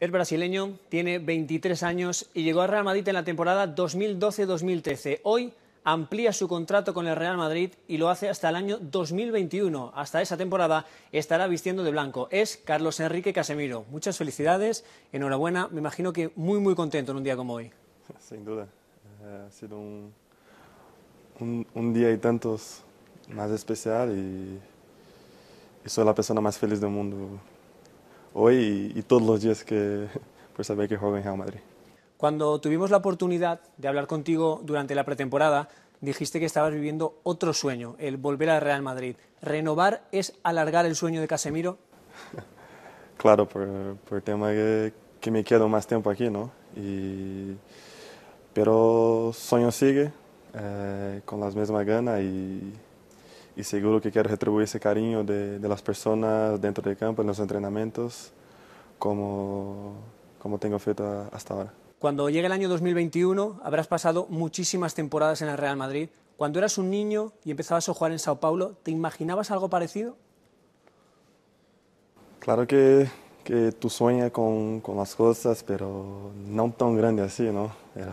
El brasileño tiene 23 años y llegó a Real Madrid en la temporada 2012-2013. Hoy amplía su contrato con el Real Madrid y lo hace hasta el año 2021. Hasta esa temporada estará vistiendo de blanco. Es Carlos Enrique Casemiro. Muchas felicidades, enhorabuena. Me imagino que muy, muy contento en un día como hoy. Sin duda. Eh, ha sido un, día y tantos más especial y soy la persona más feliz del mundo hoy y, todos los días que, por pues, saber que juego en Real Madrid. Cuando tuvimos la oportunidad de hablar contigo durante la pretemporada, dijiste que estabas viviendo otro sueño, el volver al Real Madrid. ¿Renovar es alargar el sueño de Casemiro? claro, por, por tema que, que, me quedo más tiempo aquí, ¿no? Y, pero sueño sigue, eh, con las mismas ganas y y seguro que quiero retribuir ese cariño de, las personas dentro del campo, en los entrenamientos, como, como tengo feito hasta ahora. Cuando llegue el año 2021 habrás pasado muchísimas temporadas en el Real Madrid. Cuando eras un niño y empezabas a jugar en Sao Paulo, ¿te imaginabas algo parecido? Claro que, que tú sueñas con, con, las cosas, pero no tan grande así, ¿no? Pero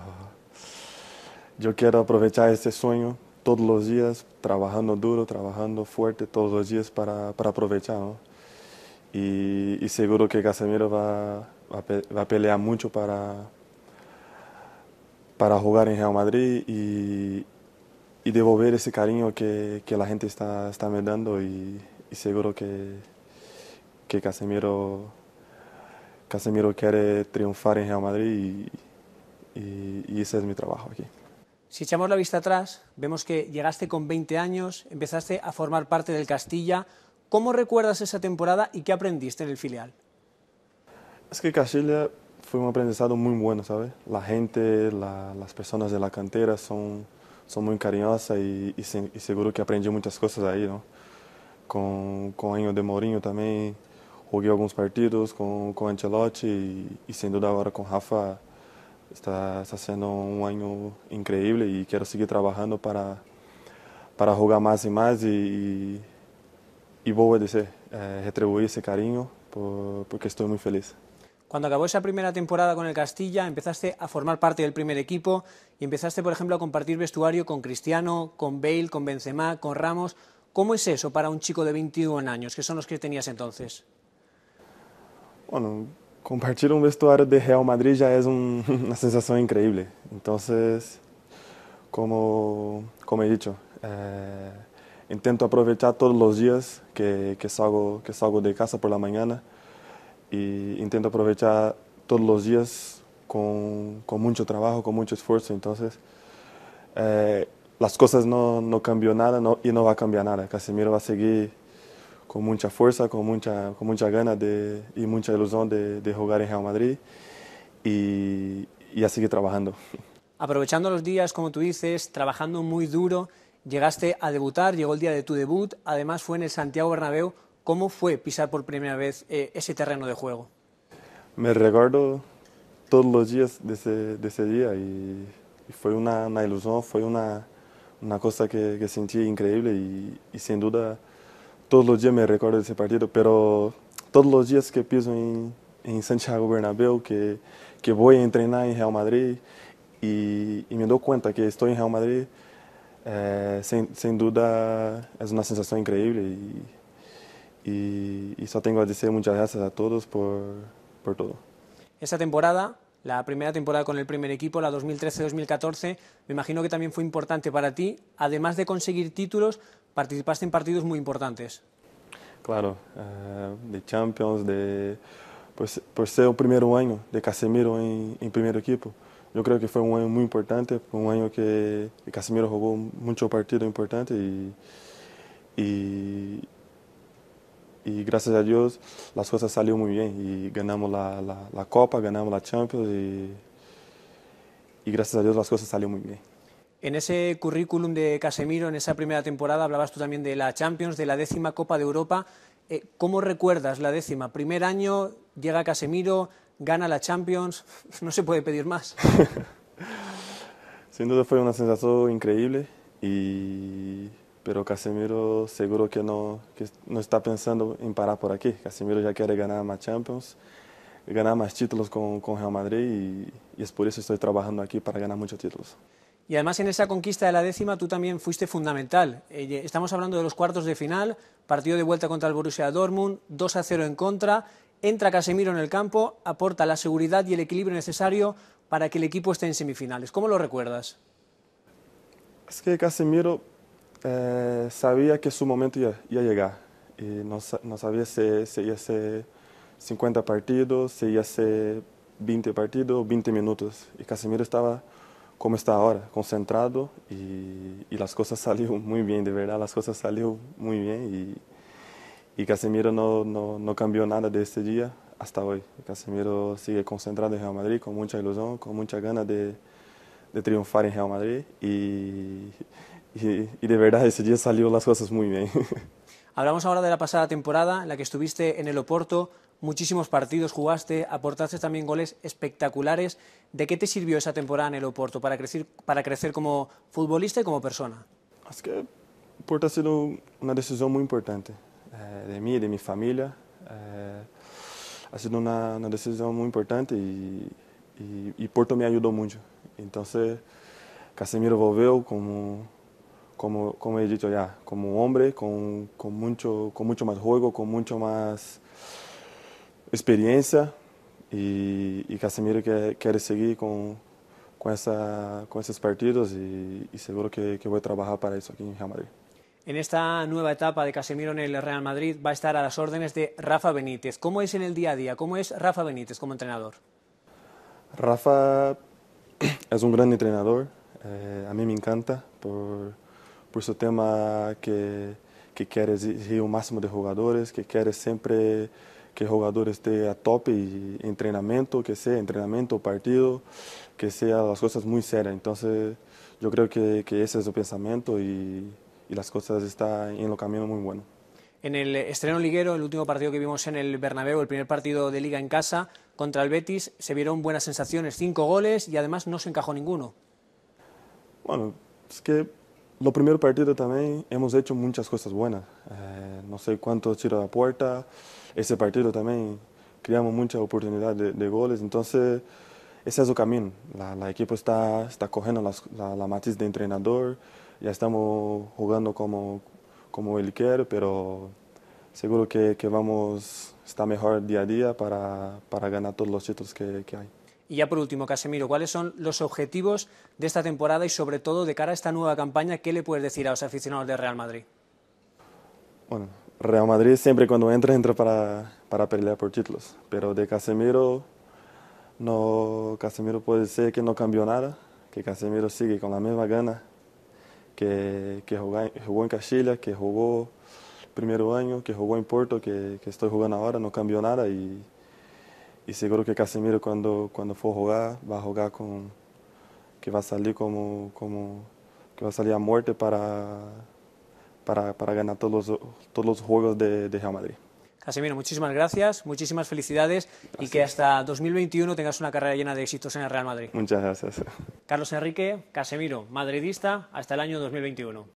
yo quiero aprovechar ese sueño todos los días trabajando duro, trabajando fuerte todos los días para, aprovechar. Y, seguro que Casemiro va, va, a pelear mucho para, para jugar en Real Madrid y, devolver ese cariño que, la gente está, está me dando y, seguro que, que Casemiro, quiere triunfar en Real Madrid y, y ese es mi trabajo aquí. Si echamos la vista atrás, vemos que llegaste con 20 años, empezaste a formar parte del Castilla. ¿Cómo recuerdas esa temporada y qué aprendiste en el filial? Es que Castilla fue un aprendizado muy bueno, ¿sabes? La gente, las personas de la cantera son, son muy cariñosas y, seguro que aprendí muchas cosas ahí, ¿no? Con, con Año de Mourinho también jugué algunos partidos, con, con Ancelotti y, y sin duda ahora con Rafa Está, siendo un año increíble y quiero seguir trabajando para, para jugar más y más y, y voy a decir, eh, retribuir ese cariño porque estoy muy feliz. Cuando acabó esa primera temporada con el Castilla, empezaste a formar parte del primer equipo y empezaste, por ejemplo, a compartir vestuario con Cristiano, con Bale, con Benzema, con Ramos. ¿Cómo es eso para un chico de 21 años, que son los que tenías entonces? Bueno, Compartir un vestuario de Real Madrid ya es una sensación increíble. Entonces, como, como he dicho, eh, intento aprovechar todos los días que, salgo, que salgo de casa por la mañana y intento aprovechar todos los días con, con mucho trabajo, con mucho esfuerzo. Entonces, eh, las cosas no, no cambió nada y no va a cambiar nada. Casemiro va a seguir con mucha fuerza, con mucha, con mucha ganas y mucha ilusión de, jugar en Real Madrid y, y a seguir trabajando. Aprovechando los días, como tú dices, trabajando muy duro, llegaste a debutar, llegó el día de tu debut, además fue en el Santiago Bernabéu. ¿Cómo fue pisar por primera vez eh, ese terreno de juego? Me recuerdo todos los días de ese, día y, fue una, ilusión, fue una, cosa que, sentí increíble y sin duda todos os dias me recordo desse partido, pero todos os dias que piso em em Santiago Bernabéu, que, que, vou a entrenar em Real Madrid e me dou conta que estou em Real Madrid, sem eh, sem sin, duda es una sensación increíble e y, y, solo tengo que decir muchas a todos por, por tudo. Esta temporada la primera temporada con el primer equipo, la 2013-2014, me imagino que también fue importante para ti. Además de conseguir títulos, participaste en partidos muy importantes. Claro, eh, de Champions, de, por pues, pues ser el primer año de Casemiro en, primer equipo. Yo creo que fue un año muy importante, un año que Casemiro jugó muchos partidos importantes. y y gracias a Dios las cosas salieron muy bien y ganamos la, la, Copa, ganamos la Champions y, y, gracias a Dios las cosas salieron muy bien. En ese currículum de Casemiro, en esa primera temporada, hablabas tú también de la Champions, de la décima Copa de Europa. Eh, ¿Cómo recuerdas la décima? Primer año, llega Casemiro, gana la Champions, no se puede pedir más. Sin duda fue una sensación increíble y pero Casemiro seguro que no, no está pensando en parar por aquí. Casemiro ya quiere ganar más Champions, ganar más títulos con, con Real Madrid y, es por eso estoy trabajando aquí para ganar muchos títulos. Y además en esa conquista de la décima tú también fuiste fundamental. Eh, estamos hablando de los cuartos de final, partido de vuelta contra el Borussia Dortmund, 2 a 0 en contra. Entra Casemiro en el campo, aporta la seguridad y el equilibrio necesario para que el equipo esté en semifinales. ¿Cómo lo recuerdas? Es que Casemiro eh, sabía que su momento iba, iba a llegar. Y no, sabía si, si, iba a ser 50 partidos, si iba a ser 20 partidos, 20 minutos. Y Casemiro estaba como está ahora, concentrado y, las cosas salieron muy bien, de verdad, las cosas salieron muy bien. Y, y Casemiro no, no, cambió nada de ese día hasta hoy. Casemiro sigue concentrado en Real Madrid con mucha ilusión, con mucha ganas de, de triunfar en Real Madrid y y, de verdad ese día salió las cosas muy bien. Hablamos ahora de la pasada temporada, en la que estuviste en el Oporto, muchísimos partidos jugaste, aportaste también goles espectaculares. ¿De qué te sirvió esa temporada en el Oporto para crecer, para crecer como futbolista y como persona? Es que Oporto ha sido una decisión muy importante eh, de mí y de mi familia. Eh, ha sido una, decisión muy importante y, y, y me ayudó mucho. Entonces, Casemiro volvió como como, como he dicho ya, como un hombre con, con, mucho, con mucho más juego, con mucho más experiencia y, Casemiro quiere, quiere seguir con, con, esa, con esos partidos y, seguro que, que, voy a trabajar para eso aquí en Real Madrid. En esta nueva etapa de Casemiro en el Real Madrid va a estar a las órdenes de Rafa Benítez. ¿Cómo es en el día a día? ¿Cómo es Rafa Benítez como entrenador? Rafa es un gran entrenador, eh, a mí me encanta por, por su tema que que quiere exigir un máximo de jugadores, que quiere siempre que el jugador esté a tope y entrenamiento, que sea entrenamiento, partido, que sea las cosas muy serias. Entonces, yo creo que, ese es el pensamiento y, las cosas están en lo camino muy bueno. En el estreno liguero, el último partido que vimos en el Bernabéu, el primer partido de Liga en casa contra el Betis, se vieron buenas sensaciones, cinco goles y además no se encajó ninguno. Bueno, es que lo primer partido también hemos hecho muchas cosas buenas. Eh, no sé cuánto tiro a puerta. Ese partido también creamos muchas oportunidades de, goles. Entonces, ese es el camino. La, equipo está, está cogiendo la, matiz de entrenador. Ya estamos jugando como, como él quiere, pero seguro que, vamos a estar mejor día a día para, ganar todos los títulos que hay. Y ya por último, Casemiro, ¿cuáles son los objetivos de esta temporada y sobre todo de cara a esta nueva campaña? ¿Qué le puedes decir a los aficionados de Real Madrid? Bueno, Real Madrid siempre cuando entra, entra para, para pelear por títulos. Pero de Casemiro, no, Casemiro puede ser que no cambió nada, que Casemiro sigue con la misma gana que, que jugó, en Castilla, que jugó primer año, que jugó en Porto, que, que estoy jugando ahora, no cambió nada y y seguro que Casemiro cuando, cuando a jugar va a jugar con que va a salir como, como que va a salir a muerte para, para, para ganar todos los, todos los juegos de, de Real Madrid. Casemiro, muchísimas gracias, muchísimas felicidades y que hasta 2021 tengas una carrera llena de éxitos en el Real Madrid. Muchas gracias. Carlos Enrique, Casemiro, madridista, hasta el año 2021.